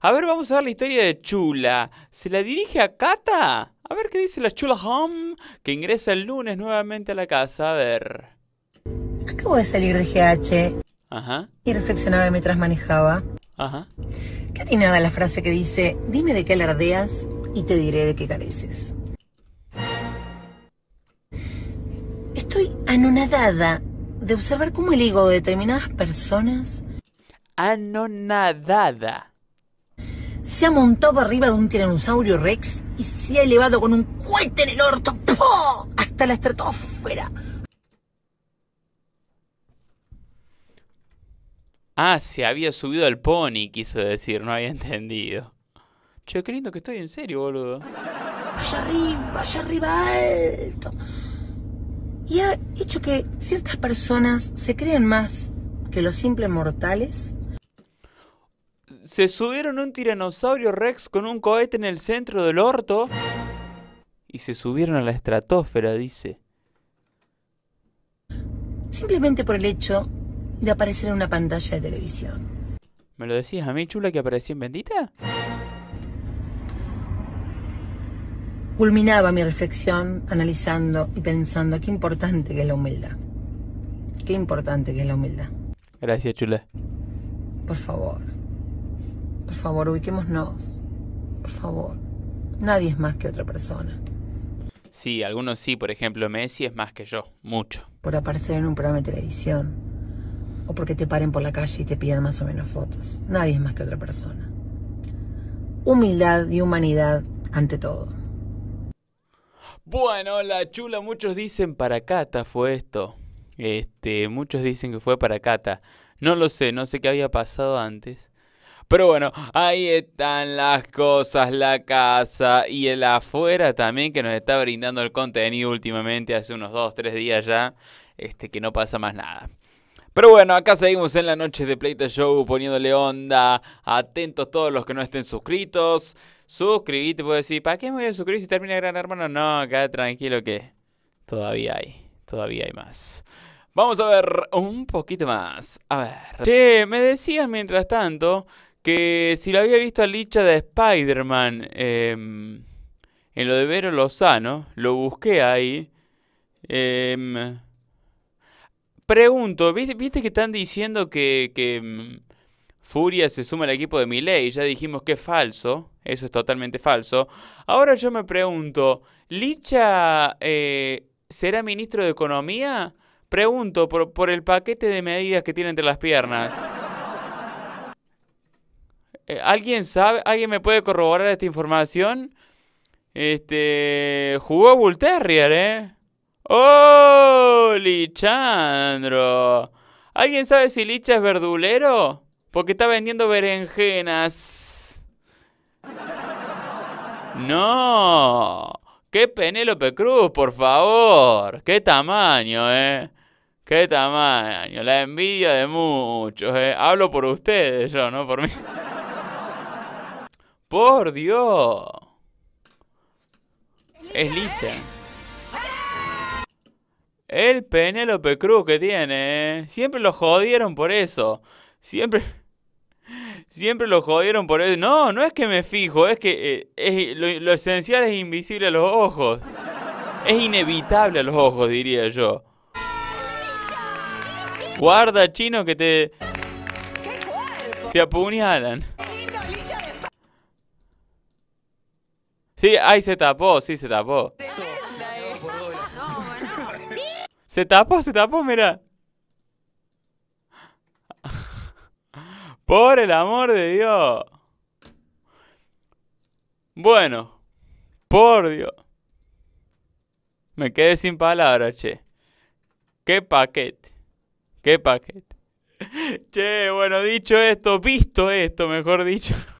A ver, vamos a ver la historia de Chula. ¿Se la dirige a Cata? A ver qué dice la Chula Home, que ingresa el lunes nuevamente a la casa. A ver. Acabo de salir de GH. Ajá. Y reflexionaba mientras manejaba. Ajá. ¿Qué atinada la frase que dice, dime de qué alardeas y te diré de qué careces? Estoy anonadada de observar cómo el ego de determinadas personas... Anonadada se ha montado arriba de un tiranosaurio rex y se ha elevado con un cohete en el orto hasta la estratosfera. Ah, se había subido al pony, quiso decir, no había entendido. Che, qué lindo que estoy, en serio, boludo. Vaya arriba, vaya arriba alto. Y ha hecho que ciertas personas se creen más que los simples mortales se subieron un tiranosaurio Rex con un cohete en el centro del orto y se subieron a la estratosfera, dice. Simplemente por el hecho de aparecer en una pantalla de televisión. ¿Me lo decías a mí, chula, que aparecí en Bendita? Culminaba mi reflexión analizando y pensando qué importante que es la humildad. Qué importante que es la humildad. Gracias, chula. Por favor. Por favor, ubiquémonos. Por favor. Nadie es más que otra persona. Sí, algunos sí. Por ejemplo, Messi es más que yo. Mucho. Por aparecer en un programa de televisión. O porque te paren por la calle y te pidan más o menos fotos. Nadie es más que otra persona. Humildad y humanidad ante todo. Bueno, la chula, muchos dicen para Cata fue esto. Este, muchos dicen que fue para Cata. No lo sé, no sé qué había pasado antes. Pero bueno, ahí están las cosas, la casa y el afuera también que nos está brindando el contenido últimamente, hace unos 2, 3 días ya, este, que no pasa más nada. Pero bueno, acá seguimos en la noche de the Show poniéndole onda. Atentos todos los que no estén suscritos. Suscribite, puedo decir, ¿para qué me voy a suscribir si termina Gran Hermano? No, acá tranquilo que todavía hay, todavía hay más. Vamos a ver un poquito más. A ver. Che, me decías mientras tanto que si lo había visto a Licha de Spider-Man em, en lo de Vero Lozano, lo busqué ahí. Em, pregunto, ¿viste, que están diciendo que, que em, Furia se suma al equipo de Miley? Ya dijimos que es falso, eso es totalmente falso. Ahora yo me pregunto, ¿Licha eh, será ministro de Economía? Pregunto por, por el paquete de medidas que tiene entre las piernas. Eh, ¿Alguien sabe? ¿Alguien me puede corroborar esta información? Este. Jugó Bull Terrier, ¿eh? ¡Oh! Lichandro. ¿Alguien sabe si Licha es verdulero? Porque está vendiendo berenjenas. No. ¡Qué Penélope Cruz, por favor! ¡Qué tamaño, eh! ¡Qué tamaño! La envidia de muchos, eh. Hablo por ustedes, yo, no por mí. ¡Por Dios! Es Licha. El Penélope Cruz que tiene. ¿eh? Siempre lo jodieron por eso. Siempre. Siempre lo jodieron por eso. No, no es que me fijo, es que eh, lo, lo, esencial es invisible a los ojos. Es inevitable a los ojos, diría yo. Guarda, chino, que te. Te apuñalan. Sí, ahí se tapó, sí, se tapó. Se tapó, se tapó, mira. Por el amor de Dios. Bueno, por Dios. Me quedé sin palabras, che. Qué paquete. Qué paquete. Che, bueno, dicho esto, visto esto, mejor dicho.